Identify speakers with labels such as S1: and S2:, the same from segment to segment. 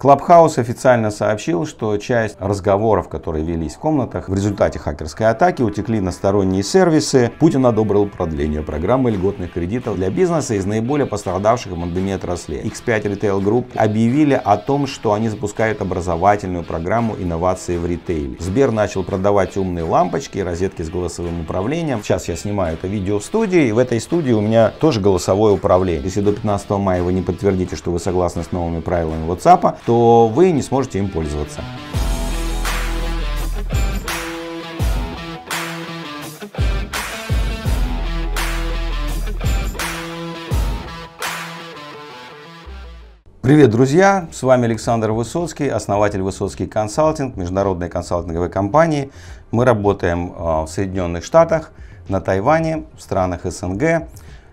S1: Клабхаус официально сообщил, что часть разговоров, которые велись в комнатах, в результате хакерской атаки утекли на сторонние сервисы. Путин одобрил продление программы льготных кредитов для бизнеса из наиболее пострадавших в пандемии отраслей. X5 Retail Group объявили о том, что они запускают образовательную программу инновации в ритейле. Сбер начал продавать умные лампочки и розетки с голосовым управлением. Сейчас я снимаю это видео в студии, и в этой студии у меня тоже голосовое управление. Если до 15 мая вы не подтвердите, что вы согласны с новыми правилами WhatsApp, то вы не сможете им пользоваться. Привет, друзья! С вами Александр Высоцкий, основатель Высоцкий консалтинг, международной консалтинговой компании. Мы работаем а, в Соединенных Штатах, на Тайване, в странах СНГ.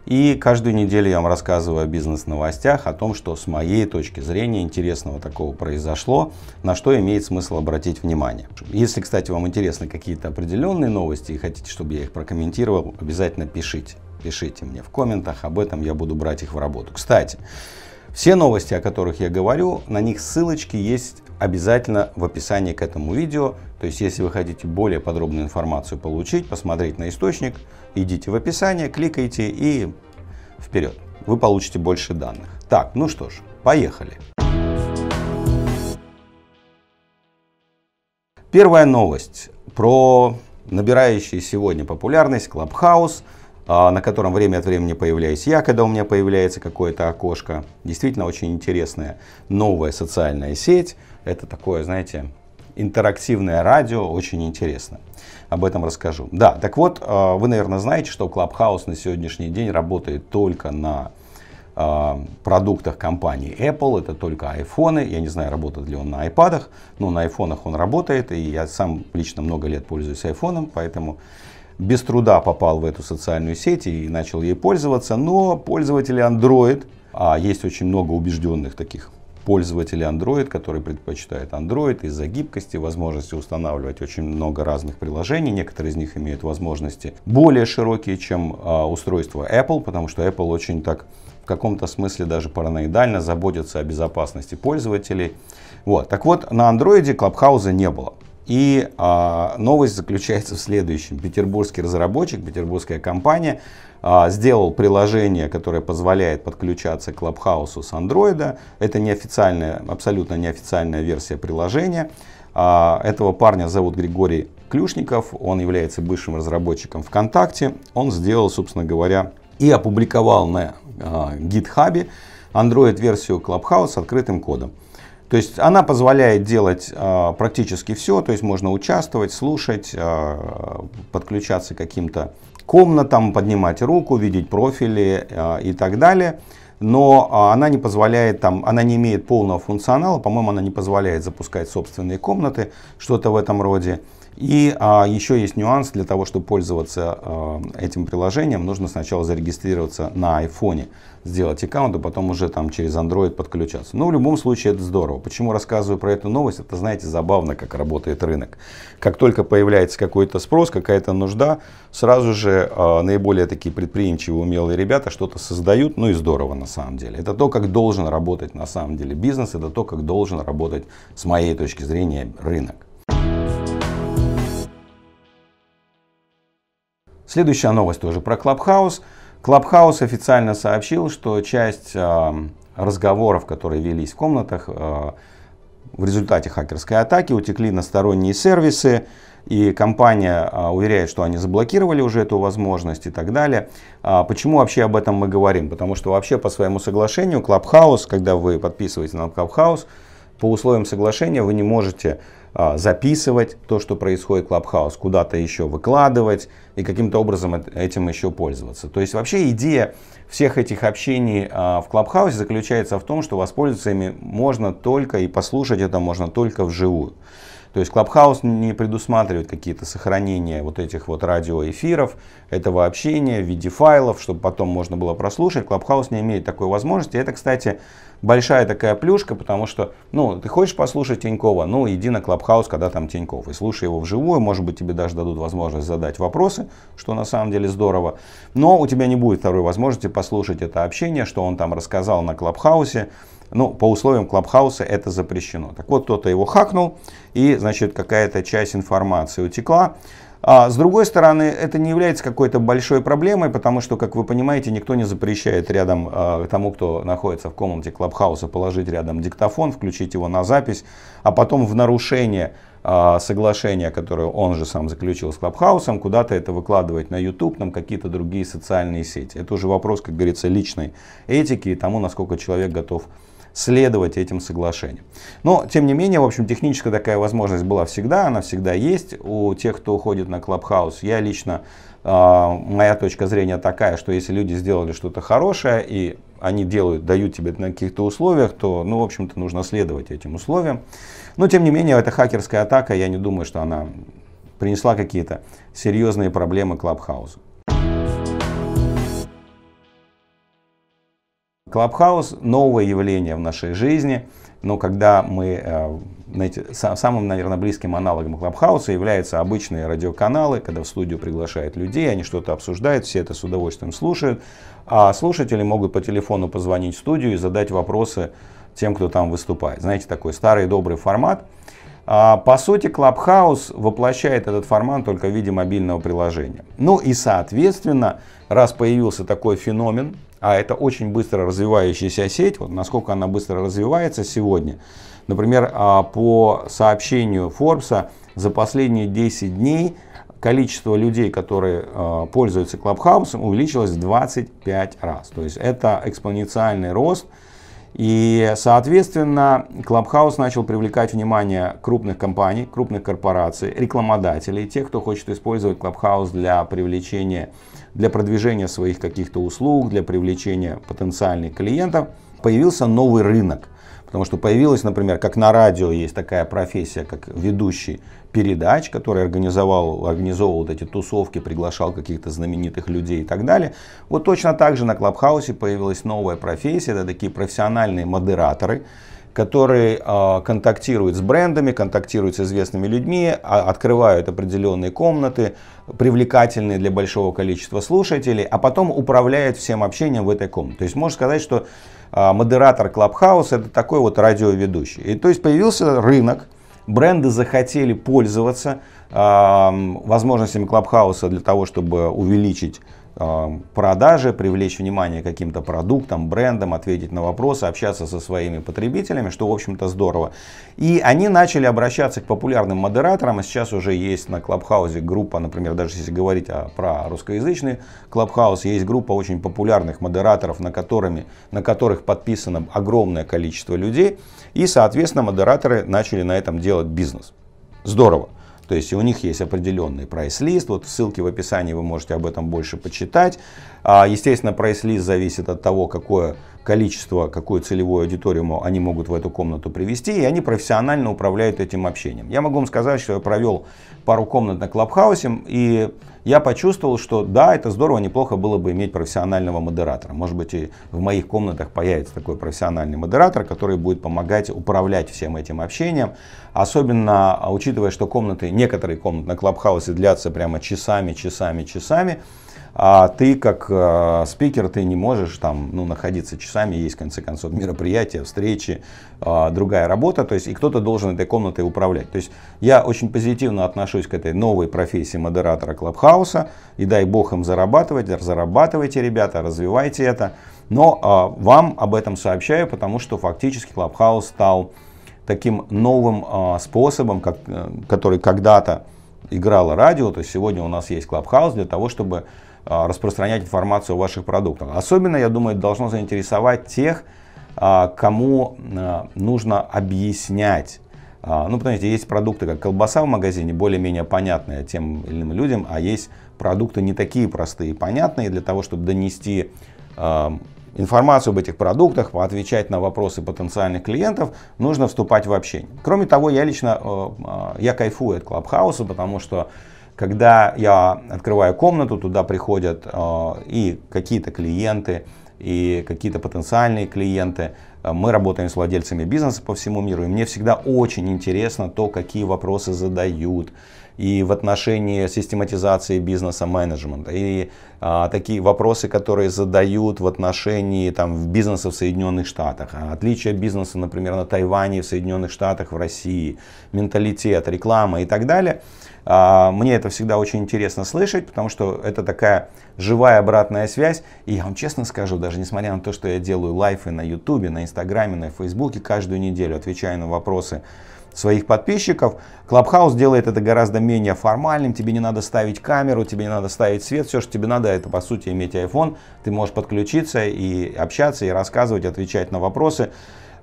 S1: И каждую неделю я вам рассказываю о бизнес-новостях, о том, что с моей точки зрения интересного такого произошло, на что имеет смысл обратить внимание. Если, кстати, вам интересны какие-то определенные новости и хотите, чтобы я их прокомментировал, обязательно пишите. Пишите мне в комментах, об этом я буду брать их в работу. Кстати, все новости, о которых я говорю, на них ссылочки есть обязательно в описании к этому видео. То есть, если вы хотите более подробную информацию получить, посмотреть на источник, идите в описание, кликайте и вперед. Вы получите больше данных. Так, ну что ж, поехали. Первая новость про набирающий сегодня популярность Clubhouse – а, на котором время от времени появляюсь я, когда у меня появляется какое-то окошко. Действительно очень интересная новая социальная сеть. Это такое, знаете, интерактивное радио, очень интересно. Об этом расскажу. Да, так вот, а, вы, наверное, знаете, что Clubhouse на сегодняшний день работает только на а, продуктах компании Apple, это только айфоны, я не знаю, работает ли он на айпадах, но на айфонах он работает, и я сам лично много лет пользуюсь айфоном, поэтому без труда попал в эту социальную сеть и начал ей пользоваться, но пользователи Android, а есть очень много убежденных таких пользователей Android, которые предпочитают Android из-за гибкости, возможности устанавливать очень много разных приложений. Некоторые из них имеют возможности более широкие, чем а, устройство Apple, потому что Apple очень так в каком-то смысле даже параноидально заботится о безопасности пользователей. Вот. Так вот, на Android Клабхауза не было. И а, новость заключается в следующем. Петербургский разработчик, петербургская компания а, сделал приложение, которое позволяет подключаться к Clubhouse с Android. Это неофициальная, абсолютно неофициальная версия приложения. А, этого парня зовут Григорий Клюшников, он является бывшим разработчиком ВКонтакте. Он сделал, собственно говоря, и опубликовал на а, GitHub Android-версию Clubhouse с открытым кодом. То есть она позволяет делать э, практически все, то есть можно участвовать, слушать, э, подключаться к каким-то комнатам, поднимать руку, видеть профили э, и так далее. Но э, она не позволяет там, она не имеет полного функционала, по-моему, она не позволяет запускать собственные комнаты, что-то в этом роде. И а, э, еще есть нюанс, для того, чтобы пользоваться а, этим приложением, нужно сначала зарегистрироваться на айфоне сделать аккаунт и а потом уже там через Android подключаться. Но ну, в любом случае это здорово. Почему рассказываю про эту новость? Это, знаете, забавно, как работает рынок. Как только появляется какой-то спрос, какая-то нужда, сразу же э, наиболее такие предприимчивые, умелые ребята что-то создают, ну и здорово на самом деле. Это то, как должен работать на самом деле бизнес, это то, как должен работать, с моей точки зрения, рынок. Следующая новость тоже про Clubhouse – Клабхаус официально сообщил, что часть а, разговоров, которые велись в комнатах, а, в результате хакерской атаки утекли на сторонние сервисы, и компания а, уверяет, что они заблокировали уже эту возможность и так далее. Почему вообще об этом мы говорим? Потому что вообще по своему соглашению Clubhouse, когда вы подписываете на Clubhouse, по условиям соглашения вы не можете а, записывать то, что происходит в Clubhouse, куда-то еще выкладывать и каким-то образом этим еще пользоваться. То есть вообще идея всех этих общений а, в Clubhouse заключается в том, что воспользоваться ими можно только и послушать это можно только вживую. То есть Clubhouse не предусматривает какие-то сохранения вот этих вот радиоэфиров, этого общения в виде файлов, чтобы потом можно было прослушать. Clubhouse не имеет такой возможности. Это, кстати, большая такая плюшка, потому что, ну, ты хочешь послушать Тинькова, ну, иди на Клабхаус, когда там Тиньков, и слушай его вживую, может быть, тебе даже дадут возможность задать вопросы, что на самом деле здорово, но у тебя не будет второй возможности послушать это общение, что он там рассказал на Клабхаусе, ну, по условиям Клабхауса это запрещено. Так вот, кто-то его хакнул, и, значит, какая-то часть информации утекла. А с другой стороны, это не является какой-то большой проблемой, потому что, как вы понимаете, никто не запрещает рядом э, тому, кто находится в комнате Клабхауса, положить рядом диктофон, включить его на запись, а потом в нарушение э, соглашения, которое он же сам заключил с Клабхаусом, куда-то это выкладывать на YouTube, на какие-то другие социальные сети. Это уже вопрос, как говорится, личной этики и тому, насколько человек готов следовать этим соглашениям. Но, тем не менее, в общем, техническая такая возможность была всегда, она всегда есть у тех, кто уходит на Клабхаус. Я лично, э, моя точка зрения такая, что если люди сделали что-то хорошее и они делают, дают тебе на каких-то условиях, то, ну, в общем-то, нужно следовать этим условиям. Но, тем не менее, эта хакерская атака, я не думаю, что она принесла какие-то серьезные проблемы Клабхаусу. Клабхаус – новое явление в нашей жизни, но когда мы, э, знаете, самым, наверное, близким аналогом Клабхауса являются обычные радиоканалы, когда в студию приглашают людей, они что-то обсуждают, все это с удовольствием слушают, а слушатели могут по телефону позвонить в студию и задать вопросы тем, кто там выступает. Знаете, такой старый добрый формат. А, по сути, Clubhouse воплощает этот формат только в виде мобильного приложения. Ну и, соответственно, раз появился такой феномен, а это очень быстро развивающаяся сеть, вот насколько она быстро развивается сегодня. Например, а, по сообщению Forbes за последние 10 дней количество людей, которые а, пользуются Clubhouse, увеличилось в 25 раз. То есть это экспоненциальный рост – и, соответственно, Clubhouse начал привлекать внимание крупных компаний, крупных корпораций, рекламодателей, тех, кто хочет использовать Clubhouse для привлечения, для продвижения своих каких-то услуг, для привлечения потенциальных клиентов. Появился новый рынок – Потому что появилась, например, как на радио есть такая профессия, как ведущий передач, который организовал, организовывал вот эти тусовки, приглашал каких-то знаменитых людей и так далее. Вот точно так же на Клабхаусе появилась новая профессия, это такие профессиональные модераторы, которые э, контактируют с брендами, контактируют с известными людьми, а, открывают определенные комнаты, привлекательные для большого количества слушателей, а потом управляют всем общением в этой комнате. То есть можно сказать, что а, модератор Clubhouse это такой вот радиоведущий. И то есть появился рынок, бренды захотели пользоваться а, возможностями Клабхауса для того, чтобы увеличить продажи, привлечь внимание каким-то продуктам, брендам, ответить на вопросы, общаться со своими потребителями, что, в общем-то, здорово. И они начали обращаться к популярным модераторам, и сейчас уже есть на Клабхаусе группа, например, даже если говорить о, а, про русскоязычный Клабхаус, есть группа очень популярных модераторов, на, которыми, на которых подписано огромное количество людей, и, соответственно, модераторы начали на этом делать бизнес. Здорово. То есть у них есть определенный прайс-лист, вот ссылки в описании вы можете об этом больше почитать. А, естественно, прайс-лист зависит от того, какое количество, какую целевую аудиторию они могут в эту комнату привести, и они профессионально управляют этим общением. Я могу вам сказать, что я провел пару комнат на Клабхаусе, и я почувствовал, что да, это здорово, неплохо было бы иметь профессионального модератора. Может быть, и в моих комнатах появится такой профессиональный модератор, который будет помогать управлять всем этим общением. Особенно а, учитывая, что комнаты, некоторые комнаты на Клабхаусе длятся прямо часами, часами, часами а ты как э, спикер, ты не можешь там ну, находиться часами, есть в конце концов мероприятия, встречи, э, другая работа, то есть и кто-то должен этой комнатой управлять. То есть я очень позитивно отношусь к этой новой профессии модератора Клабхауса, и дай бог им зарабатывать, зарабатывайте, ребята, развивайте это, но э, вам об этом сообщаю, потому что фактически Клабхаус стал таким новым э, способом, как, э, который когда-то играло радио, то есть сегодня у нас есть Клабхаус для того, чтобы а, распространять информацию о ваших продуктах. Особенно, я думаю, должно заинтересовать тех, а, кому а, нужно объяснять. Ну, понимаете, есть продукты, как колбаса в магазине, более-менее понятные тем или иным людям, а есть продукты не такие простые и понятные для того, чтобы донести информацию об этих продуктах, отвечать на вопросы потенциальных клиентов, нужно вступать в общение. Кроме того, я лично, э, я кайфую от Клабхауса, потому что когда я открываю комнату, туда приходят э, и какие-то клиенты, и какие-то потенциальные клиенты. Э, мы работаем с владельцами бизнеса по всему миру, и мне всегда очень интересно то, какие вопросы задают, и в отношении систематизации бизнеса менеджмента, и а, такие вопросы, которые задают в отношении там, в бизнеса в Соединенных Штатах, а отличие бизнеса, например, на Тайване, в Соединенных Штатах, в России, менталитет, реклама и так далее – а, мне это всегда очень интересно слышать, потому что это такая живая обратная связь. И я вам честно скажу, даже несмотря на то, что я делаю лайфы на Ютубе, на Инстаграме, на Фейсбуке каждую неделю, отвечая на вопросы своих подписчиков. Клабхаус делает это гораздо менее формальным. Тебе не надо ставить камеру, тебе не надо ставить свет. Все, что тебе надо, это по сути иметь iPhone. Ты можешь подключиться и общаться, и рассказывать, отвечать на вопросы.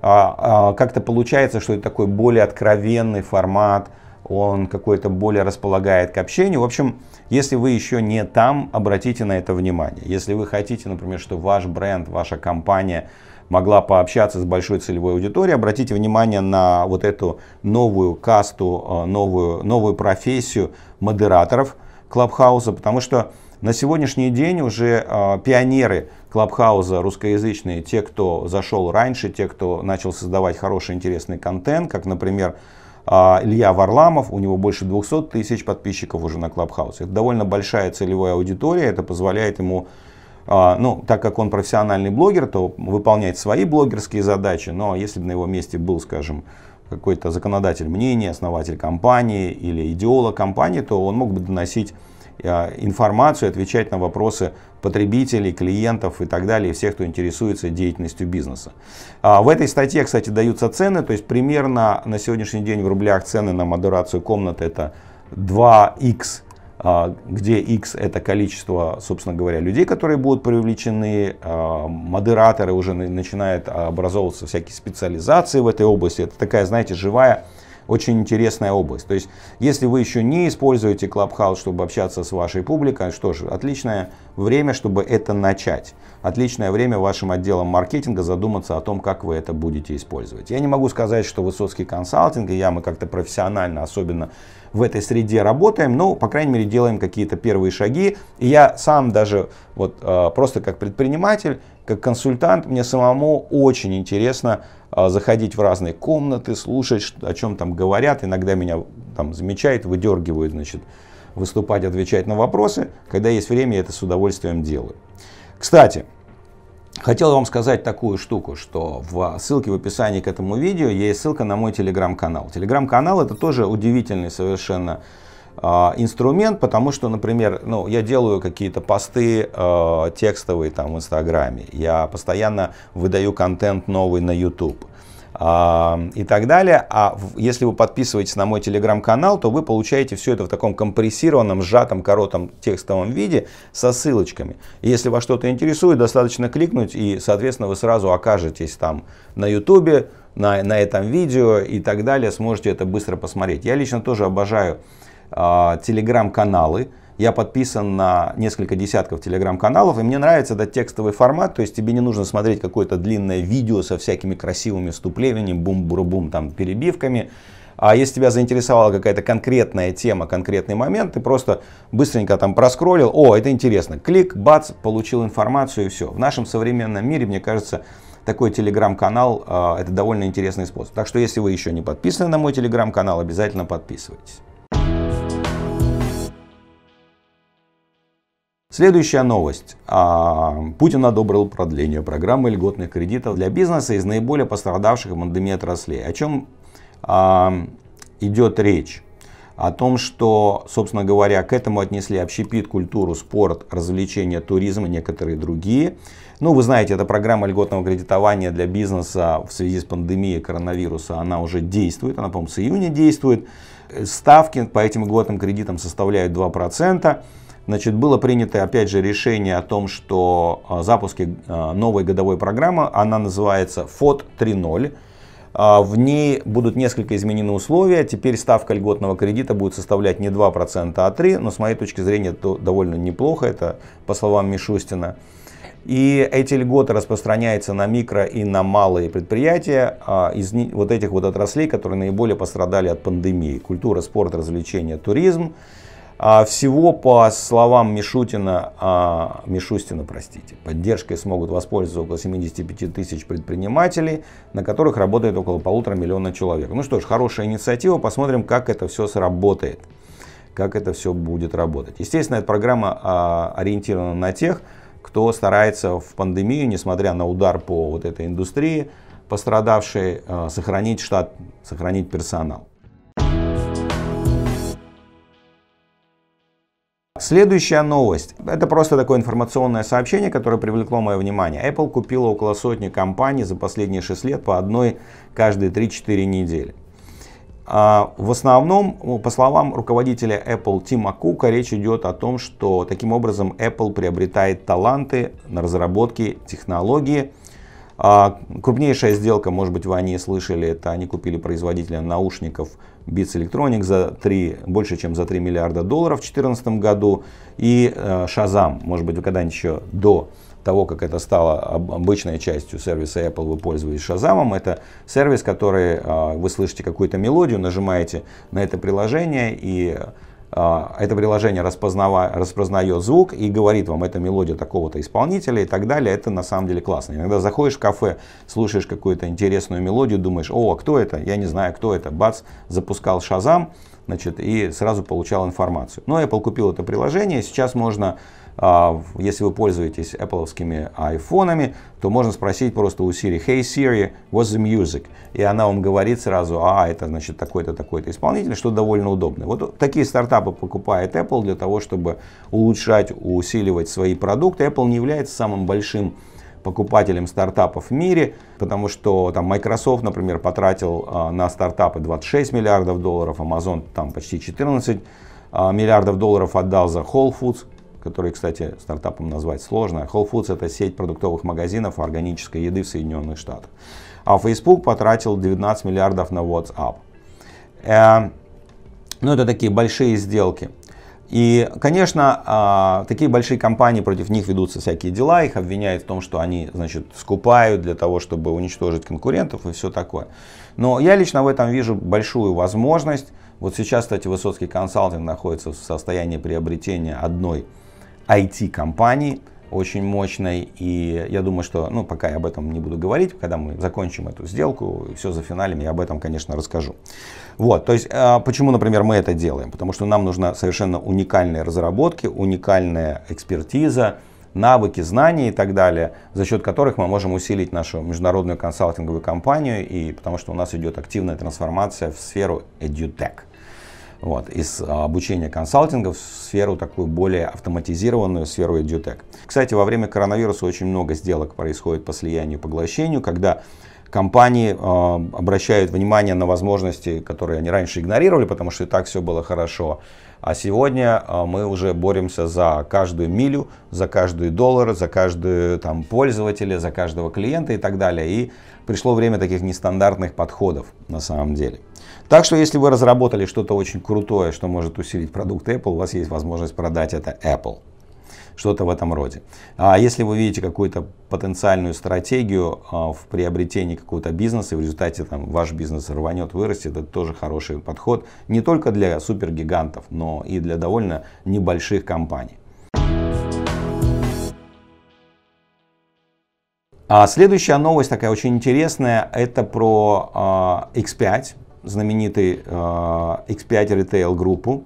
S1: А, а, как-то получается, что это такой более откровенный формат, он какой-то более располагает к общению. В общем, если вы еще не там, обратите на это внимание. Если вы хотите, например, что ваш бренд, ваша компания могла пообщаться с большой целевой аудиторией, обратите внимание на вот эту новую касту, э, новую, новую профессию модераторов Клабхауса, потому что на сегодняшний день уже э, пионеры Клабхауза русскоязычные, те, кто зашел раньше, те, кто начал создавать хороший, интересный контент, как, например, а Илья Варламов, у него больше 200 тысяч подписчиков уже на Клабхаусе. Это довольно большая целевая аудитория, это позволяет ему а, ну, так как он профессиональный блогер, то выполнять свои блогерские задачи, но если бы на его месте был, скажем, какой-то законодатель мнения, основатель компании или идеолог компании, то он мог бы доносить Э, информацию, отвечать на вопросы потребителей, клиентов и так далее, всех, кто интересуется деятельностью бизнеса. А в этой статье, кстати, даются цены, то есть примерно на сегодняшний день в рублях цены на модерацию комнат это 2x а, где X это количество, собственно говоря, людей, которые будут привлечены, а, модераторы уже начинают образовываться всякие специализации в этой области. Это такая, знаете, живая очень интересная область. То есть, если вы еще не используете Clubhouse, чтобы общаться с вашей публикой, что же, отличное время, чтобы это начать. Отличное время вашим отделам маркетинга задуматься о том, как вы это будете использовать. Я не могу сказать, что Высоцкий консалтинг и я, мы как-то профессионально, особенно в этой среде работаем, но, по крайней мере, делаем какие-то первые шаги. И я сам даже вот а, просто как предприниматель, как консультант, мне самому очень интересно а, заходить в разные комнаты, слушать, о чем там говорят. Иногда меня там замечают, выдергивают, значит, выступать, отвечать на вопросы. Когда есть время, я это с удовольствием делаю. Кстати, хотел вам сказать такую штуку, что в а, ссылке в описании к этому видео есть ссылка на мой телеграм-канал. Телеграм-канал это тоже удивительный совершенно а, инструмент, потому что, например, ну, я делаю какие-то посты э, текстовые там в Инстаграме, я постоянно выдаю контент новый на YouTube а, и так далее. А если вы подписываетесь на мой телеграм-канал, то вы получаете все это в таком компрессированном, сжатом, коротом текстовом виде со ссылочками. И если вас что-то интересует, достаточно кликнуть, и, соответственно, вы сразу окажетесь там на YouTube, на, на этом видео и так далее, сможете это быстро посмотреть. Я лично тоже обожаю а, телеграм-каналы. Я подписан на несколько десятков телеграм-каналов, и мне нравится этот текстовый формат, то есть тебе не нужно смотреть какое-то длинное видео со всякими красивыми вступлениями, бум-буру-бум, там, перебивками. А если тебя заинтересовала какая-то конкретная тема, конкретный момент, ты просто быстренько там проскролил, о, это интересно, клик, бац, получил информацию и все. В нашем современном мире, мне кажется, такой телеграм-канал э, это довольно интересный способ. Так что если вы еще не подписаны на мой телеграм-канал, обязательно подписывайтесь. Следующая новость. А, Путин одобрил продление программы льготных кредитов для бизнеса из наиболее пострадавших в пандемии отраслей. О чем а, идет речь? О том, что, собственно говоря, к этому отнесли общепит, культуру, спорт, развлечения, туризм и некоторые другие. Ну, вы знаете, эта программа льготного кредитования для бизнеса в связи с пандемией коронавируса, она уже действует, она, по-моему, с июня действует. Ставки по этим льготным кредитам составляют 2%. Значит, было принято, опять же, решение о том, что а, запуске а, новой годовой программы, она называется ФОД 3.0. А, в ней будут несколько изменены условия. Теперь ставка льготного кредита будет составлять не 2%, а 3%. Но с моей точки зрения это довольно неплохо, это по словам Мишустина. И эти льготы распространяются на микро и на малые предприятия из вот этих вот отраслей, которые наиболее пострадали от пандемии. Культура, спорт, развлечения, туризм. А всего, по словам Мишутина, а, Мишустина, простите, поддержкой смогут воспользоваться около 75 тысяч предпринимателей, на которых работает около полутора миллиона человек. Ну что ж, хорошая инициатива, посмотрим, как это все сработает, как это все будет работать. Естественно, эта программа а, ориентирована на тех, кто старается в пандемию, несмотря на удар по вот этой индустрии, пострадавшей, сохранить штат, сохранить персонал. Следующая новость. Это просто такое информационное сообщение, которое привлекло мое внимание. Apple купила около сотни компаний за последние 6 лет по одной каждые 3-4 недели. А, в основном, по словам руководителя Apple Тима Кука, речь идет о том, что таким образом Apple приобретает таланты на разработке технологии. А, крупнейшая сделка, может быть, вы о ней слышали, это они купили производителя наушников Beats Electronic за 3, больше чем за 3 миллиарда долларов в 2014 году. И э, Shazam, может быть, вы когда-нибудь еще до того, как это стало обычной частью сервиса Apple, вы пользуетесь Шазамом. Это сервис, который э, вы слышите какую-то мелодию, нажимаете на это приложение, и э, а, это приложение распознает звук и говорит вам, это мелодия такого-то исполнителя и так далее. Это на самом деле классно. Иногда заходишь в кафе, слушаешь какую-то интересную мелодию, думаешь, о, а кто это? Я не знаю, кто это. Бац, запускал Шазам, значит, и сразу получал информацию. Но Apple купил это приложение, сейчас можно а, если вы пользуетесь Apple айфонами, то можно спросить просто у Siri, «Hey Siri, what's the music?» И она вам говорит сразу, а, это значит такой-то, такой-то исполнитель, что довольно удобно. Вот такие стартапы покупает Apple для того, чтобы улучшать, усиливать свои продукты. Apple не является самым большим покупателем стартапов в мире, потому что там Microsoft, например, потратил а, на стартапы 26 миллиардов долларов, Amazon там почти 14 а, миллиардов долларов отдал за Whole Foods, которые, кстати, стартапом назвать сложно. Whole Foods это сеть продуктовых магазинов органической еды в Соединенных Штатах. А Facebook потратил 19 миллиардов на WhatsApp. Э, ну, это такие большие сделки. И, конечно, а, такие большие компании, против них ведутся всякие дела, их обвиняют в том, что они, значит, скупают для того, чтобы уничтожить конкурентов и все такое. Но я лично в этом вижу большую возможность. Вот сейчас, кстати, Высоцкий консалтинг находится в состоянии приобретения одной IT-компании, очень мощной. И я думаю, что, ну, пока я об этом не буду говорить, когда мы закончим эту сделку, все за финалем, я об этом, конечно, расскажу. Вот, то есть, а, почему, например, мы это делаем? Потому что нам нужна совершенно уникальные разработки, уникальная экспертиза, навыки, знания и так далее, за счет которых мы можем усилить нашу международную консалтинговую компанию, и потому что у нас идет активная трансформация в сферу EduTech. Вот, из а, обучения консалтинга в сферу такую более автоматизированную, в сферу EduTech. Кстати, во время коронавируса очень много сделок происходит по слиянию и поглощению, когда компании э, обращают внимание на возможности, которые они раньше игнорировали, потому что и так все было хорошо. А сегодня э, мы уже боремся за каждую милю, за каждый доллар, за каждую там, пользователя, за каждого клиента и так далее. И пришло время таких нестандартных подходов на самом деле. Так что если вы разработали что-то очень крутое, что может усилить продукт Apple, у вас есть возможность продать это Apple. Что-то в этом роде. А если вы видите какую-то потенциальную стратегию а, в приобретении какого-то бизнеса, и в результате там, ваш бизнес рванет, вырастет, это тоже хороший подход не только для супергигантов, но и для довольно небольших компаний. А следующая новость такая очень интересная, это про э, а, X5 знаменитый э, X5 Retail группу,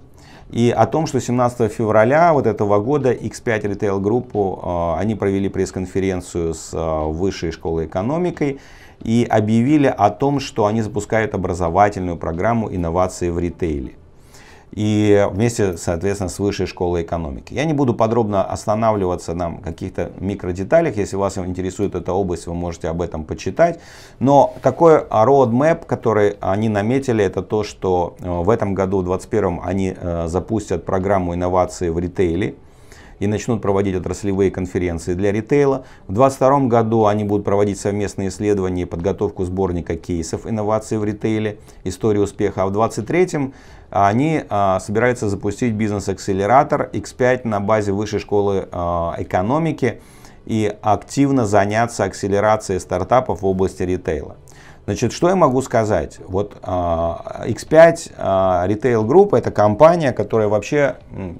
S1: и о том, что 17 февраля вот этого года X5 Retail Group, э, они провели пресс-конференцию с э, Высшей школой экономикой и объявили о том, что они запускают образовательную программу инновации в ритейле и вместе, соответственно, с высшей школой экономики. Я не буду подробно останавливаться на каких-то микродеталях. Если вас интересует эта область, вы можете об этом почитать. Но такой roadmap, который они наметили, это то, что э, в этом году, в 2021, они э, запустят программу инновации в ритейле и начнут проводить отраслевые конференции для ритейла. В 2022 году они будут проводить совместные исследования и подготовку сборника кейсов инноваций в ритейле, истории успеха. А в 2023 а, они а, собираются запустить бизнес-акселератор X5 на базе Высшей школы а, экономики и активно заняться акселерацией стартапов в области ритейла. Значит, что я могу сказать? Вот а, X5 а, Retail Group это компания, которая вообще,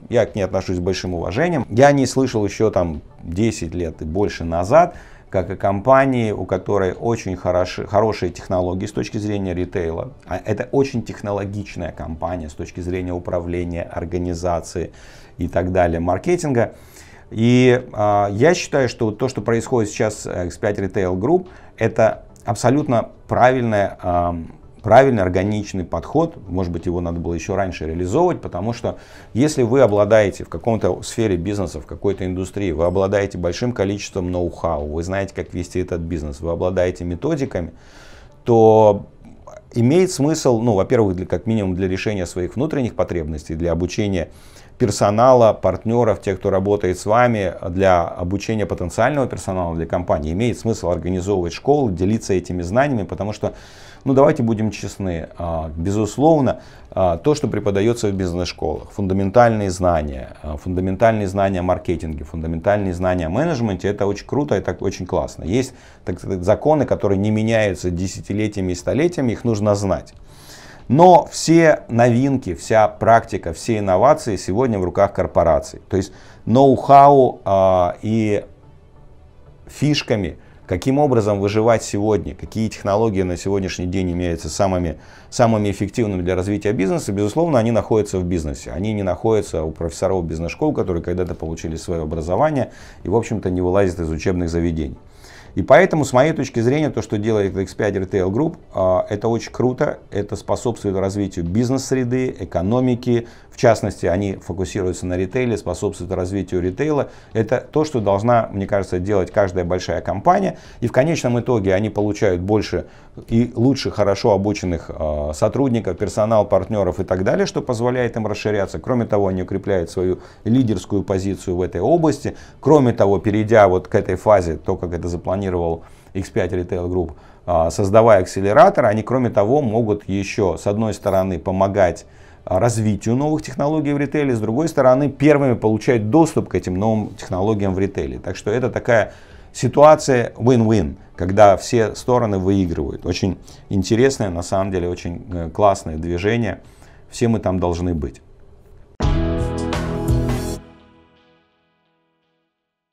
S1: я к ней отношусь с большим уважением. Я не слышал еще там 10 лет и больше назад, как и компании, у которой очень хороши, хорошие технологии с точки зрения ритейла. А, это очень технологичная компания с точки зрения управления, организации и так далее, маркетинга. И э, я считаю, что то, что происходит сейчас э, X5 Retail Group, это абсолютно правильный, а, правильный органичный подход. Может быть, его надо было еще раньше реализовывать, потому что если вы обладаете в каком-то сфере бизнеса, в какой-то индустрии, вы обладаете большим количеством ноу-хау, вы знаете, как вести этот бизнес, вы обладаете методиками, то имеет смысл, ну, во-первых, для, как минимум для решения своих внутренних потребностей, для обучения персонала, партнеров, тех, кто работает с вами, для обучения потенциального персонала, для компании, имеет смысл организовывать школы, делиться этими знаниями, потому что, ну давайте будем честны, а, безусловно, а, то, что преподается в бизнес-школах, фундаментальные знания, а, фундаментальные знания о маркетинге, фундаментальные знания о менеджменте, это очень круто, это очень классно. Есть так законы, которые не меняются десятилетиями и столетиями, их нужно знать. Но все новинки, вся практика, все инновации сегодня в руках корпораций. То есть ноу-хау э, и фишками, каким образом выживать сегодня, какие технологии на сегодняшний день имеются самыми, самыми эффективными для развития бизнеса, безусловно, они находятся в бизнесе. Они не находятся у профессоров бизнес-школ, которые когда-то получили свое образование и, в общем-то, не вылазят из учебных заведений. И поэтому, с моей точки зрения, то, что делает X5 Retail Group, а, это очень круто, это способствует развитию бизнес-среды, экономики, частности, они фокусируются на ритейле, способствуют развитию ритейла. Это то, что должна, мне кажется, делать каждая большая компания. И в конечном итоге они получают больше и лучше хорошо обученных э, сотрудников, персонал, партнеров и так далее, что позволяет им расширяться. Кроме того, они укрепляют свою лидерскую позицию в этой области. Кроме того, перейдя вот к этой фазе, то, как это запланировал X5 Retail Group, а, создавая акселератор, они, кроме того, могут еще, с одной стороны, помогать а, развитию новых технологий в ритейле, с другой стороны, первыми получают доступ к этим новым технологиям в ритейле. Так что это такая ситуация win-win, когда все стороны выигрывают. Очень интересное, на самом деле, очень э, классное движение. Все мы там должны быть.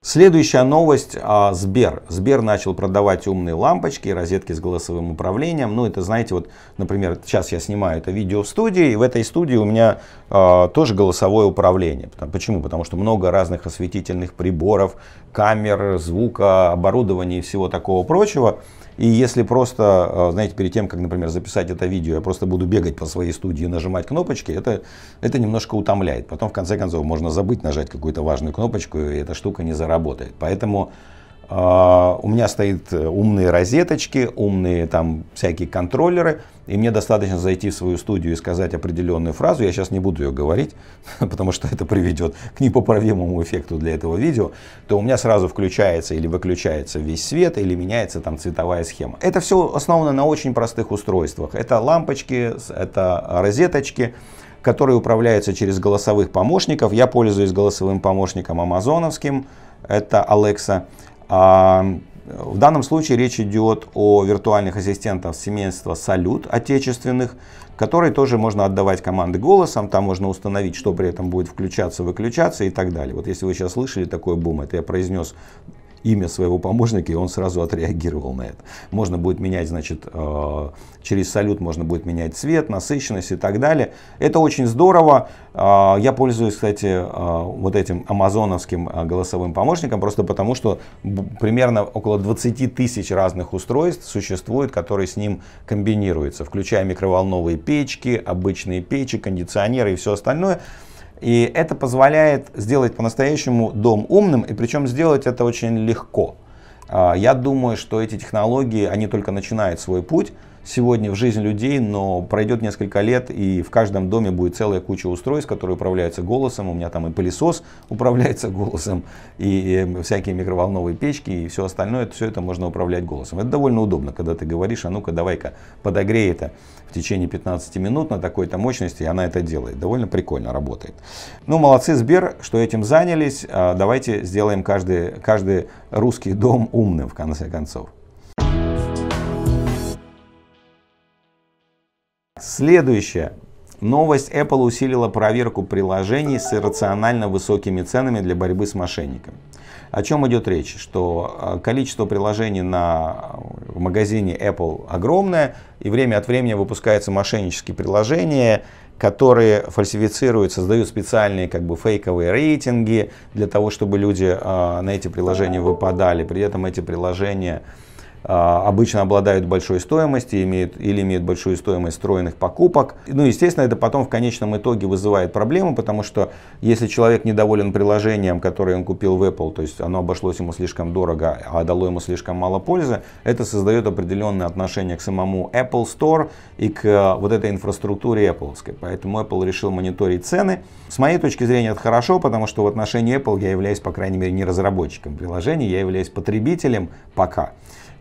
S1: Следующая новость а, Сбер. Сбер начал продавать умные лампочки, и розетки с голосовым управлением. Ну, это, знаете, вот, например, сейчас я снимаю это видео в студии, и в этой студии у меня а, тоже голосовое управление. Почему? Потому что много разных осветительных приборов, камер, звука, оборудования и всего такого прочего. И если просто, э, знаете, перед тем, как, например, записать это видео, я просто буду бегать по своей студии, нажимать кнопочки, это, это немножко утомляет. Потом, в конце концов, можно забыть нажать какую-то важную кнопочку, и эта штука не заработает. Поэтому а, у меня стоит э, умные розеточки, умные там всякие контроллеры, и мне достаточно зайти в свою студию и сказать определенную фразу, я сейчас не буду ее говорить, потому что это приведет к непоправимому эффекту для этого видео, то у меня сразу включается или выключается весь свет, или меняется там цветовая схема. Это все основано на очень простых устройствах. Это лампочки, это розеточки, которые управляются через голосовых помощников. Я пользуюсь голосовым помощником амазоновским, это Alexa. А, э, в данном случае речь идет о виртуальных ассистентах семейства Салют отечественных, которые тоже можно отдавать команды голосом, там можно установить, что при этом будет включаться, выключаться и так далее. Вот если вы сейчас слышали такой бум, это я произнес имя своего помощника, и он сразу отреагировал на это. Можно будет менять, значит, э, через салют можно будет менять цвет, насыщенность и так далее. Это очень здорово. Э, я пользуюсь, кстати, э, вот этим амазоновским голосовым помощником, просто потому что примерно около 20 тысяч разных устройств существует, которые с ним комбинируются, включая микроволновые печки, обычные печи, кондиционеры и все остальное. И это позволяет сделать по-настоящему дом умным, и причем сделать это очень легко. А, я думаю, что эти технологии, они только начинают свой путь сегодня в жизнь людей, но пройдет несколько лет, и в каждом доме будет целая куча устройств, которые управляются голосом. У меня там и пылесос управляется голосом, и всякие микроволновые печки, и все остальное, все это можно управлять голосом. Это довольно удобно, когда ты говоришь, а ну-ка давай-ка подогрей это в течение 15 минут на такой-то мощности, и она это делает. Довольно прикольно работает. Ну, молодцы, Сбер, что этим занялись. А, давайте сделаем каждый, каждый русский дом умным, в конце концов. Следующее. Новость Apple усилила проверку приложений с иррационально высокими ценами для борьбы с мошенниками. О чем идет речь? Что э, количество приложений на, э, магазине Apple огромное, и время от времени выпускаются мошеннические приложения, которые фальсифицируют, создают специальные как бы фейковые рейтинги для того, чтобы люди э, на эти приложения выпадали. При этом эти приложения а, обычно обладают большой стоимостью имеют, или имеют большую стоимость стройных покупок. Ну, естественно, это потом в конечном итоге вызывает проблему, потому что если человек недоволен приложением, которое он купил в Apple, то есть оно обошлось ему слишком дорого, а дало ему слишком мало пользы, это создает определенное отношение к самому Apple Store и к э, вот этой инфраструктуре Apple. Поэтому Apple решил мониторить цены. С моей точки зрения это хорошо, потому что в отношении Apple я являюсь, по крайней мере, не разработчиком приложений, я являюсь потребителем пока.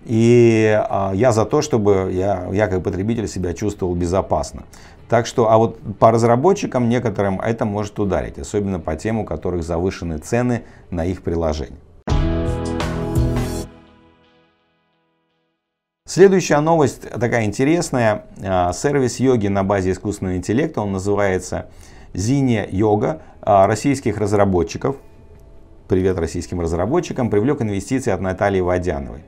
S1: И а, я за то, чтобы я, я как потребитель себя чувствовал безопасно. Так что, а вот по разработчикам некоторым это может ударить, особенно по тем, у которых завышены цены на их приложение. Следующая новость такая интересная. А, сервис йоги на базе искусственного интеллекта, он называется Zinia Yoga, а, российских разработчиков привет российским разработчикам, привлек инвестиции от Натальи Водяновой.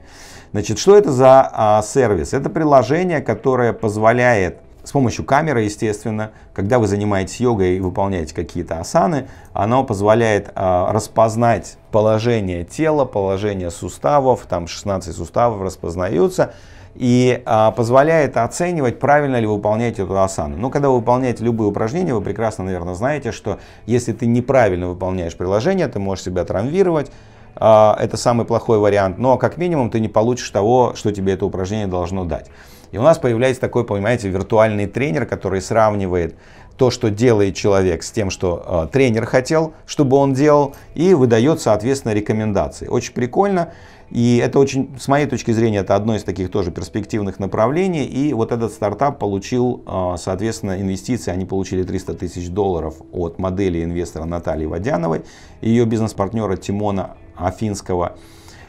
S1: Значит, что это за а, сервис? Это приложение, которое позволяет с помощью камеры, естественно, когда вы занимаетесь йогой и выполняете какие-то асаны, оно позволяет а, распознать положение тела, положение суставов, там 16 суставов распознаются, и а, позволяет оценивать, правильно ли вы выполняете эту асану. Но когда вы выполняете любые упражнения, вы прекрасно, наверное, знаете, что если ты неправильно выполняешь приложение, ты можешь себя травмировать, а, это самый плохой вариант, но как минимум ты не получишь того, что тебе это упражнение должно дать. И у нас появляется такой, понимаете, виртуальный тренер, который сравнивает то, что делает человек, с тем, что э, тренер хотел, чтобы он делал, и выдает, соответственно, рекомендации. Очень прикольно. И это очень, с моей точки зрения, это одно из таких тоже перспективных направлений. И вот этот стартап получил, а, соответственно, инвестиции. Они получили 300 тысяч долларов от модели инвестора Натальи Водяновой и ее бизнес-партнера Тимона Афинского.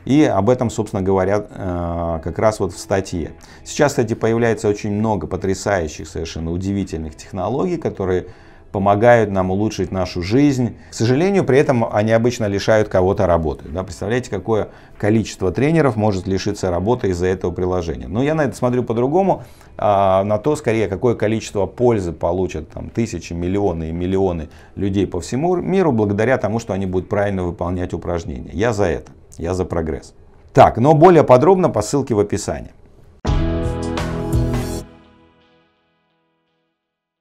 S1: И об этом, собственно, говорят а, как раз вот в статье. Сейчас, кстати, появляется очень много потрясающих, совершенно удивительных технологий, которые помогают нам улучшить нашу жизнь. К сожалению, при этом они обычно лишают кого-то работы. Да? Представляете, какое количество тренеров может лишиться работы из-за этого приложения. Но я на это смотрю по-другому, а на то скорее, какое количество пользы получат там, тысячи, миллионы и миллионы людей по всему миру благодаря тому, что они будут правильно выполнять упражнения. Я за это, я за прогресс. Так, но более подробно по ссылке в описании.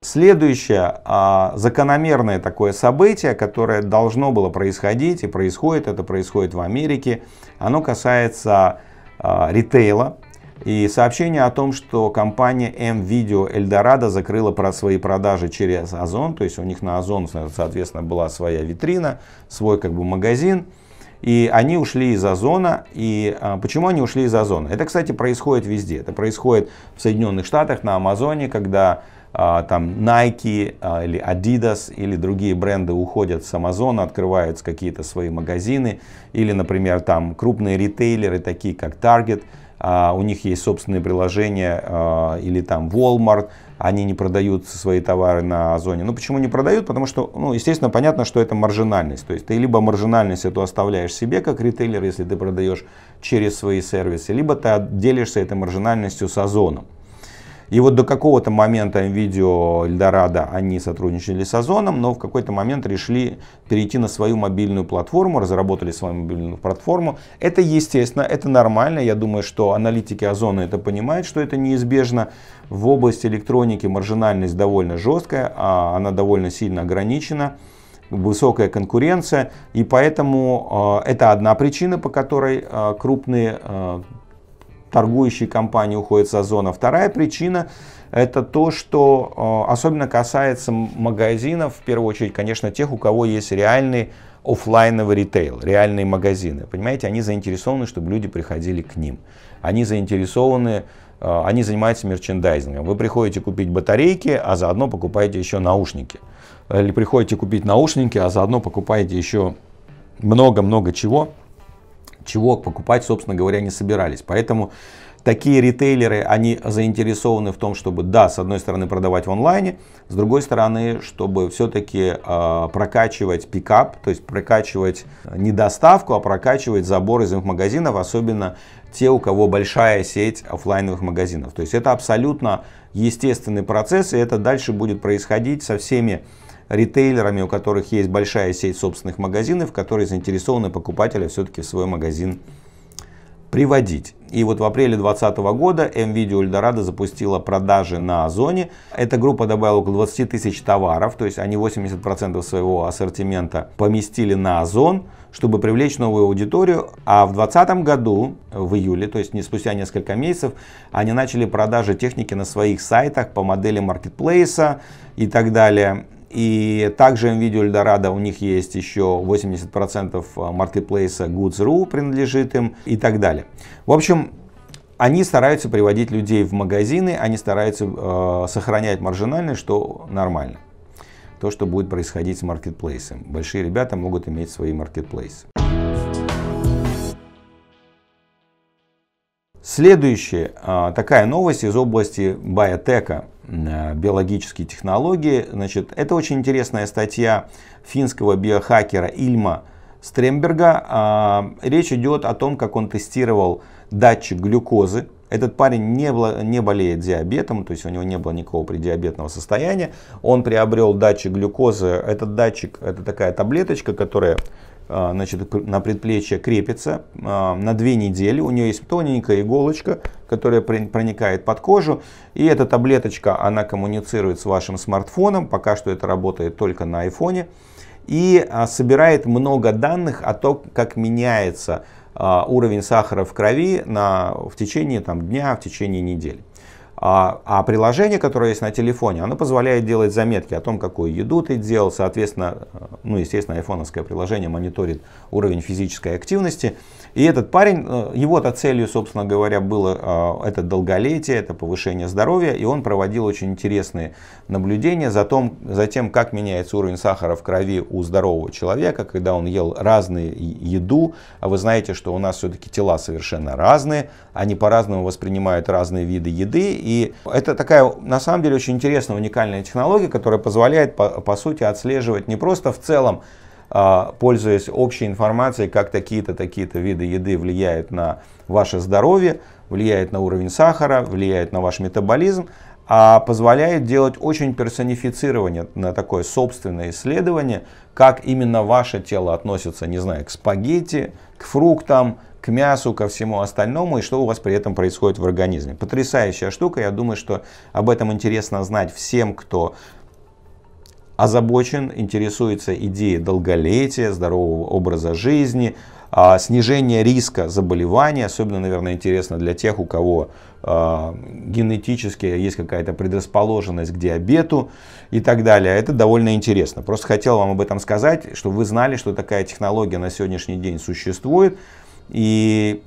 S1: Следующее а, закономерное такое событие, которое должно было происходить и происходит, это происходит в Америке, оно касается а, ритейла и сообщение о том, что компания M-Video Eldorado закрыла про свои продажи через Озон, то есть у них на Озон, соответственно, была своя витрина, свой как бы магазин, и они ушли из озона. И а, почему они ушли из озона? Это, кстати, происходит везде. Это происходит в Соединенных Штатах, на Амазоне, когда а, там Nike а, или Adidas или другие бренды уходят с Amazon, открываются какие-то свои магазины, или, например, там крупные ритейлеры, такие как Target, а, у них есть собственные приложения, или там Walmart, они не продают свои товары на Озоне. Ну, почему не продают? Потому что, ну, естественно, понятно, что это маржинальность. То есть, ты либо маржинальность эту оставляешь себе, как ритейлер, если ты продаешь через свои сервисы, либо ты делишься этой маржинальностью с Озоном. И вот до какого-то момента видео Эльдорадо они сотрудничали с Озоном, но в какой-то момент решили перейти на свою мобильную платформу, разработали свою мобильную платформу. Это естественно, это нормально. Я думаю, что аналитики Озона это понимают, что это неизбежно. В области электроники маржинальность довольно жесткая, а она довольно сильно ограничена высокая конкуренция, и поэтому э, это одна причина, по которой э, крупные э, торгующие компании уходят со зоны. Вторая причина это то, что э, особенно касается магазинов, в первую очередь, конечно, тех, у кого есть реальный офлайновый ритейл, реальные магазины. Понимаете, они заинтересованы, чтобы люди приходили к ним. Они заинтересованы, э, они занимаются мерчендайзингом. Вы приходите купить батарейки, а заодно покупаете еще наушники. Или приходите купить наушники, а заодно покупаете еще много-много чего чего покупать, собственно говоря, не собирались. Поэтому такие ритейлеры, они заинтересованы в том, чтобы, да, с одной стороны продавать в онлайне, с другой стороны, чтобы все-таки э, а, прокачивать пикап, то есть прокачивать а, не доставку, а прокачивать забор из их магазинов, особенно те, у кого большая сеть офлайновых магазинов. То есть это абсолютно естественный процесс, и это дальше будет происходить со всеми ритейлерами, у которых есть большая сеть собственных магазинов, которые заинтересованы покупателя все-таки в свой магазин приводить. И вот в апреле 2020 года MVideo Eldorado запустила продажи на Озоне. Эта группа добавила около 20 тысяч товаров, то есть они 80% своего ассортимента поместили на Озон, чтобы привлечь новую аудиторию. А в 2020 году, в июле, то есть не спустя несколько месяцев, они начали продажи техники на своих сайтах по модели маркетплейса и так далее. И также NVIDIA Eldorado, у них есть еще 80% маркетплейса э, Goods.ru принадлежит им и так далее. В общем, они стараются приводить людей в магазины, они стараются э, сохранять маржинальность, что нормально. То, что будет происходить с маркетплейсом. Большие ребята могут иметь свои маркетплейсы. Следующая а, такая новость из области биотека, а, биологические технологии. Значит, это очень интересная статья финского биохакера Ильма Стремберга. А, речь идет о том, как он тестировал датчик глюкозы. Этот парень не, не болеет диабетом, то есть у него не было никакого преддиабетного состояния. Он приобрел датчик глюкозы. Этот датчик, это такая таблеточка, которая а, значит, на предплечье крепится а, на две недели. У нее есть тоненькая иголочка, которая проникает под кожу. И эта таблеточка, она коммуницирует с вашим смартфоном. Пока что это работает только на айфоне. И а, собирает много данных о том, как меняется уровень сахара в крови на, в течение там, дня, в течение недели. А, а приложение, которое есть на телефоне, оно позволяет делать заметки о том, какую еду ты делал. Соответственно, э, ну, естественно, айфоновское приложение мониторит уровень физической активности. И этот парень, э, его-то целью, собственно говоря, было э, это долголетие, это повышение здоровья. И он проводил очень интересные наблюдения за, том, за тем, как меняется уровень сахара в крови у здорового человека, когда он ел разную еду. А вы знаете, что у нас все-таки тела совершенно разные, они по-разному воспринимают разные виды еды и это такая, на самом деле, очень интересная, уникальная технология, которая позволяет, по, по сути, отслеживать не просто в целом, а, пользуясь общей информацией, как такие-то, такие-то виды еды влияют на ваше здоровье, влияет на уровень сахара, влияет на ваш метаболизм, а позволяет делать очень персонифицирование на такое собственное исследование, как именно ваше тело относится, не знаю, к спагетти, к фруктам, к мясу, ко всему остальному, и что у вас при этом происходит в организме. Потрясающая штука, я думаю, что об этом интересно знать всем, кто озабочен, интересуется идеей долголетия, здорового образа жизни, а, снижение риска заболеваний, особенно, наверное, интересно для тех, у кого а, генетически есть какая-то предрасположенность к диабету и так далее. Это довольно интересно. Просто хотел вам об этом сказать, чтобы вы знали, что такая технология на сегодняшний день существует. И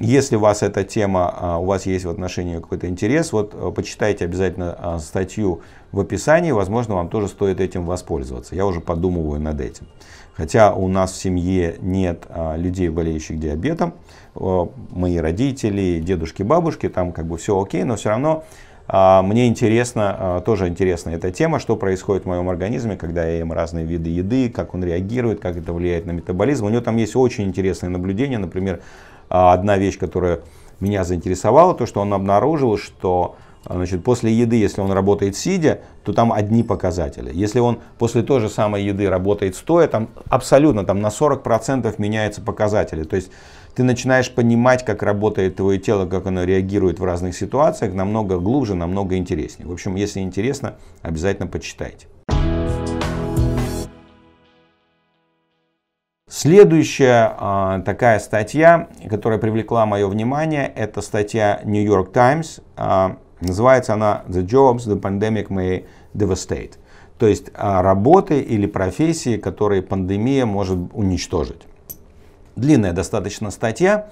S1: если у вас эта тема, а, у вас есть в отношении какой-то интерес, вот э, почитайте обязательно а, статью в описании, возможно, вам тоже стоит этим воспользоваться. Я уже подумываю над этим. Хотя у нас в семье нет а, людей, болеющих диабетом, мои родители, дедушки, бабушки, там как бы все окей, но все равно а, мне интересно, а, тоже интересна эта тема, что происходит в моем организме, когда я ем разные виды еды, как он реагирует, как это влияет на метаболизм. У него там есть очень интересные наблюдения. Например, а, одна вещь, которая меня заинтересовала, то, что он обнаружил, что Значит, после еды, если он работает сидя, то там одни показатели. Если он после той же самой еды работает стоя, там абсолютно там на 40% меняются показатели. То есть ты начинаешь понимать, как работает твое тело, как оно реагирует в разных ситуациях, намного глубже, намного интереснее. В общем, если интересно, обязательно почитайте. Следующая а, такая статья, которая привлекла мое внимание, это статья New York Times. А, называется она The Jobs the Pandemic May Devastate. То есть а, работы или профессии, которые пандемия может уничтожить. Длинная достаточно статья.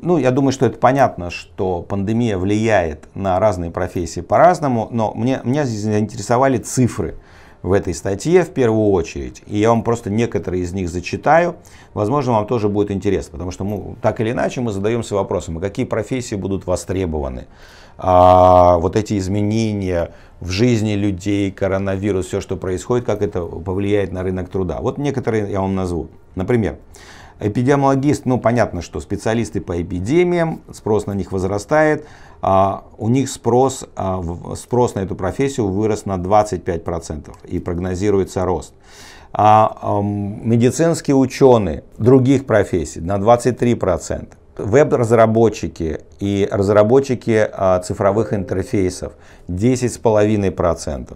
S1: Ну, я думаю, что это понятно, что пандемия влияет на разные профессии по-разному, но мне, меня здесь заинтересовали цифры в этой статье в первую очередь. И я вам просто некоторые из них зачитаю. Возможно, вам тоже будет интересно, потому что мы, так или иначе мы задаемся вопросом, а какие профессии будут востребованы. А, вот эти изменения в жизни людей, коронавирус, все, что происходит, как это повлияет на рынок труда. Вот некоторые я вам назову. Например, Эпидемиологист, ну понятно, что специалисты по эпидемиям, спрос на них возрастает, а у них спрос, а, спрос на эту профессию вырос на 25% и прогнозируется рост. А, а медицинские ученые других профессий на 23% веб-разработчики и разработчики а, цифровых интерфейсов 10,5%.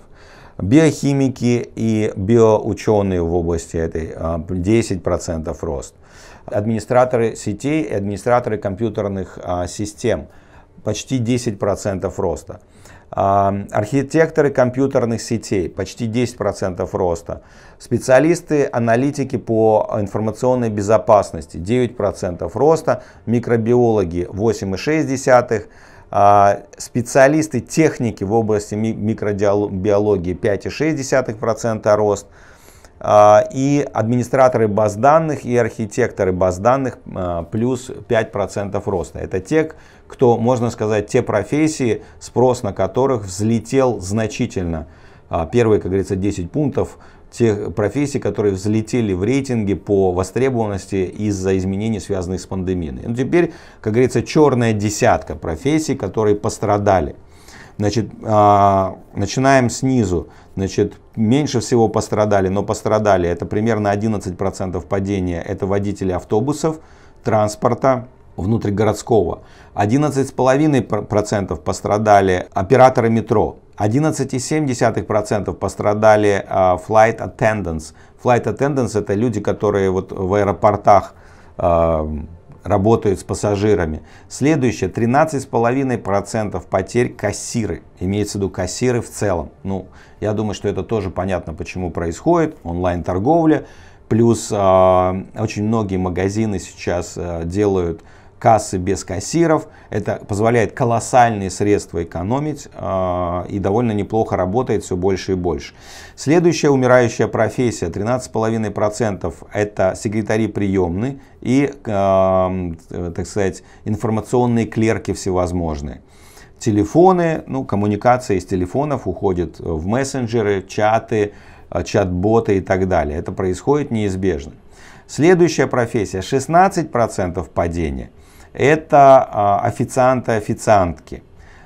S1: Биохимики и биоученые в области этой а, 10% рост администраторы сетей и администраторы компьютерных а, систем. Почти 10% роста. А, архитекторы компьютерных сетей почти 10% роста. Специалисты, аналитики по информационной безопасности 9% роста. Микробиологи 8,6% а, специалисты техники в области микробиологии 5,6% рост, а, и администраторы баз данных и архитекторы баз данных а, плюс 5% роста. Это те, кто, можно сказать, те профессии, спрос на которых взлетел значительно. А, первые, как говорится, 10 пунктов тех профессий, которые взлетели в рейтинге по востребованности из-за изменений, связанных с пандемией. Ну, теперь, как говорится, черная десятка профессий, которые пострадали. Значит, начинаем снизу. Значит, меньше всего пострадали, но пострадали. Это примерно 11% падения. Это водители автобусов, транспорта, внутригородского. 11,5% пострадали операторы метро. 11,7% пострадали а, flight attendants. Flight attendants это люди, которые вот в аэропортах а, работают с пассажирами. Следующее, 13,5% потерь кассиры. Имеется в виду кассиры в целом. Ну, я думаю, что это тоже понятно, почему происходит. Онлайн-торговля. Плюс э, очень многие магазины сейчас э, делают кассы без кассиров. Это позволяет колоссальные средства экономить э, и довольно неплохо работает все больше и больше. Следующая умирающая профессия 13,5% это секретари приемные и, а, э, так сказать, информационные клерки всевозможные. Телефоны, ну, коммуникация из телефонов уходит в мессенджеры, чаты, а, чат-боты и так далее. Это происходит неизбежно. Следующая профессия 16% падения это а, официанты-официантки.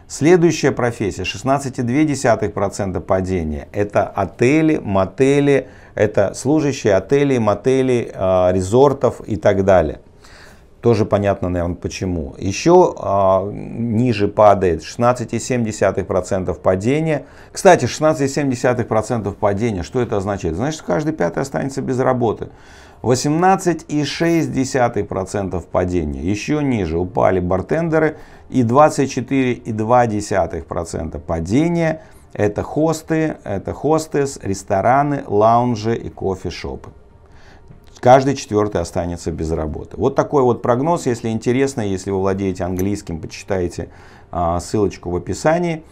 S1: Следующая профессия 16,2% падения. Это отели, мотели, это служащие отелей, мотелей, а, резортов и так далее. Тоже понятно, наверное, почему. Еще а, ниже падает 16,7% падения. Кстати, 16,7% падения, что это означает? Значит, каждый пятый останется без работы. 18,6% падения. Еще ниже упали бартендеры и 24,2% падения. Это хосты, это хостес, рестораны, лаунжи и кофешопы. Каждый четвертый останется без работы. Вот такой вот прогноз. Если интересно, если вы владеете английским, почитайте а, ссылочку в описании.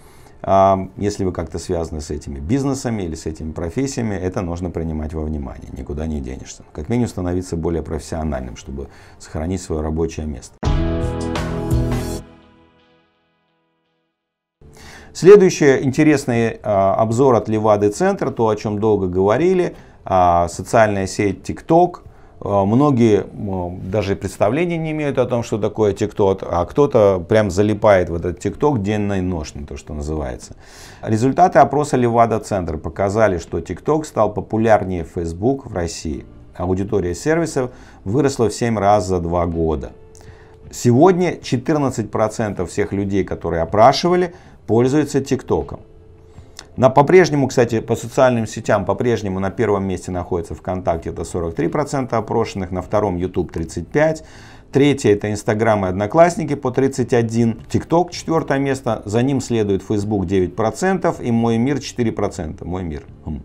S1: А, если вы как-то связаны с этими бизнесами или с этими профессиями, это нужно принимать во внимание, никуда не денешься. Как минимум становиться более профессиональным, чтобы сохранить свое рабочее место. Следующий интересный а, обзор от Левады Центр, то, о чем долго говорили, а, социальная сеть TikTok – а, многие даже представления не имеют о том, что такое ТикТок, а кто-то прям залипает в этот ТикТок денно и ношно, ну, то, что называется. Результаты опроса левада Центр показали, что ТикТок стал популярнее Facebook в России. Аудитория сервисов выросла в 7 раз за 2 года. Сегодня 14% всех людей, которые опрашивали, пользуются ТикТоком. На по-прежнему, кстати, по социальным сетям, по-прежнему на первом месте находится ВКонтакте, это 43% опрошенных, на втором YouTube 35%, третье это Инстаграм и Одноклассники по 31%, ТикТок четвертое место, за ним следует Facebook 9% и Мой мир 4%, Мой мир. Хм.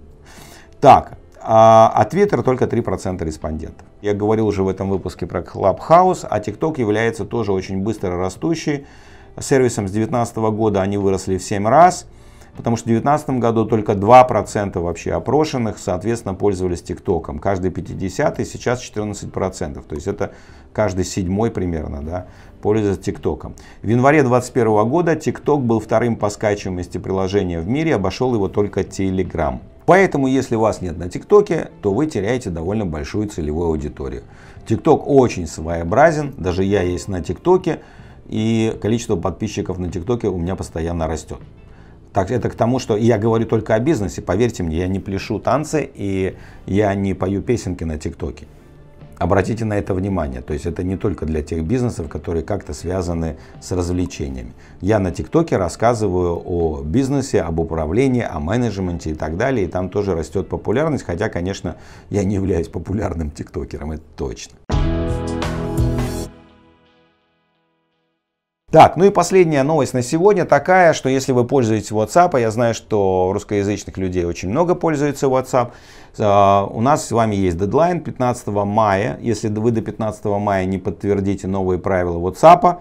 S1: Так, а от а Твиттера только 3% респондентов. Я говорил уже в этом выпуске про Clubhouse, а ТикТок является тоже очень быстро растущей сервисом с 2019 года, они выросли в 7 раз потому что в 2019 году только 2% вообще опрошенных, соответственно, пользовались ТикТоком. Каждый 50 сейчас 14%. То есть это каждый седьмой примерно, да, пользуется ТикТоком. В январе 2021 года ТикТок был вторым по скачиваемости приложения в мире, обошел его только Телеграм. Поэтому, если вас нет на ТикТоке, то вы теряете довольно большую целевую аудиторию. ТикТок очень своеобразен, даже я есть на ТикТоке, и количество подписчиков на ТикТоке у меня постоянно растет. Так, это к тому, что я говорю только о бизнесе. Поверьте мне, я не пляшу танцы и я не пою песенки на ТикТоке. Обратите на это внимание. То есть это не только для тех бизнесов, которые как-то связаны с развлечениями. Я на ТикТоке рассказываю о бизнесе, об управлении, о менеджменте и так далее. И там тоже растет популярность. Хотя, конечно, я не являюсь популярным тиктокером, это точно. Так, ну и последняя новость на сегодня такая, что если вы пользуетесь WhatsApp, а я знаю, что русскоязычных людей очень много пользуется WhatsApp, а, у нас с вами есть дедлайн 15 мая. Если вы до 15 мая не подтвердите новые правила WhatsApp,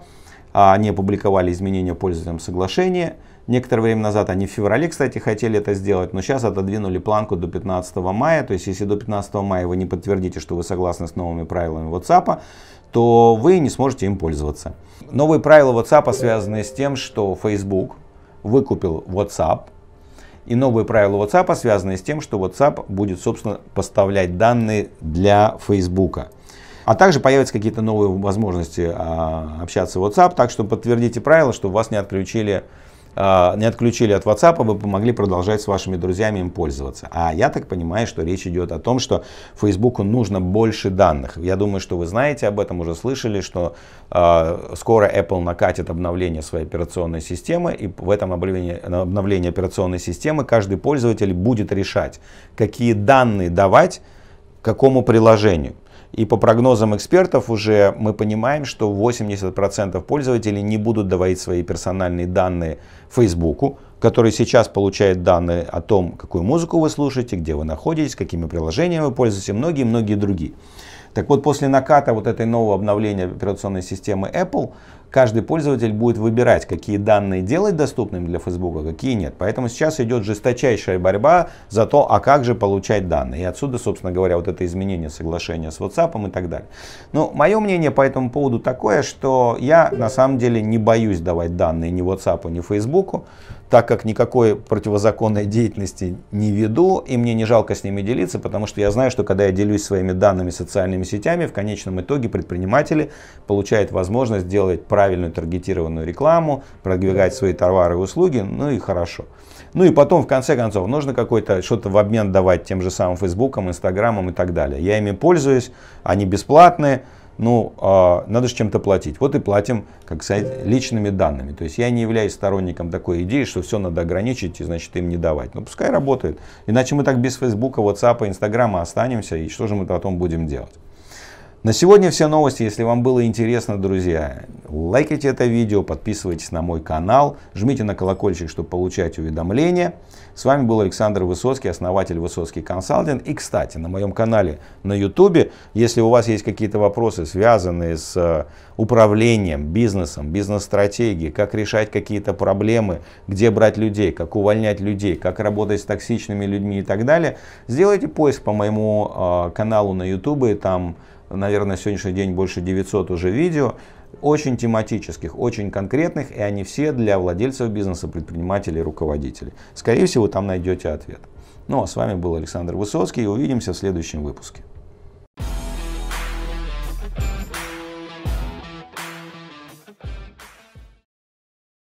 S1: они а, опубликовали изменения пользователям соглашения, Некоторое время назад они в феврале, кстати, хотели это сделать, но сейчас отодвинули планку до 15 мая. То есть, если до 15 мая вы не подтвердите, что вы согласны с новыми правилами WhatsApp, то вы не сможете им пользоваться. Новые правила WhatsApp связаны с тем, что Facebook выкупил WhatsApp, и новые правила WhatsApp связаны с тем, что WhatsApp будет, собственно, поставлять данные для Facebook. А также появятся какие-то новые возможности а, общаться в WhatsApp, так что подтвердите правила, чтобы вас не отключили а, не отключили от WhatsApp, вы помогли продолжать с вашими друзьями им пользоваться. А я так понимаю, что речь идет о том, что Facebook нужно больше данных. Я думаю, что вы знаете об этом, уже слышали, что а, скоро Apple накатит обновление своей операционной системы, и в этом обновлении, обновлении операционной системы каждый пользователь будет решать, какие данные давать какому приложению. И по прогнозам экспертов уже мы понимаем, что 80% пользователей не будут давать свои персональные данные Фейсбуку, который сейчас получает данные о том, какую музыку вы слушаете, где вы находитесь, какими приложениями вы пользуетесь и многие-многие другие. Так вот, после наката вот этой нового обновления операционной системы Apple, каждый пользователь будет выбирать, какие данные делать доступными для Facebook, а какие нет. Поэтому сейчас идет жесточайшая борьба за то, а как же получать данные. И отсюда, собственно говоря, вот это изменение соглашения с WhatsApp и так далее. Но ну, мое мнение по этому поводу такое, что я на самом деле не боюсь давать данные ни WhatsApp, ни Facebook так как никакой противозаконной деятельности не веду, и мне не жалко с ними делиться, потому что я знаю, что когда я делюсь своими данными социальными сетями, в конечном итоге предприниматели получают возможность делать правильную таргетированную рекламу, продвигать свои товары и услуги, ну и хорошо. Ну и потом, в конце концов, нужно какой-то что-то в обмен давать тем же самым Фейсбуком, Инстаграмом и так далее. Я ими пользуюсь, они бесплатные, ну, э, надо же чем-то платить. Вот и платим, как сказать, личными данными. То есть я не являюсь сторонником такой идеи, что все надо ограничить и, значит, им не давать. Но ну, пускай работает. Иначе мы так без Фейсбука, Ватсапа, Инстаграма останемся, и что же мы потом будем делать? На сегодня все новости. Если вам было интересно, друзья, лайкайте это видео, подписывайтесь на мой канал, жмите на колокольчик, чтобы получать уведомления. С вами был Александр Высоцкий, основатель Высоцкий Консалтинг. И, кстати, на моем канале на YouTube, если у вас есть какие-то вопросы, связанные с э, управлением, бизнесом, бизнес-стратегией, как решать какие-то проблемы, где брать людей, как увольнять людей, как работать с токсичными людьми и так далее, сделайте поиск по моему э, каналу на YouTube, там, наверное, сегодняшний день больше 900 уже видео очень тематических, очень конкретных, и они все для владельцев бизнеса, предпринимателей, руководителей. Скорее всего, там найдете ответ. Ну а с вами был Александр Высоцкий, и увидимся в следующем выпуске.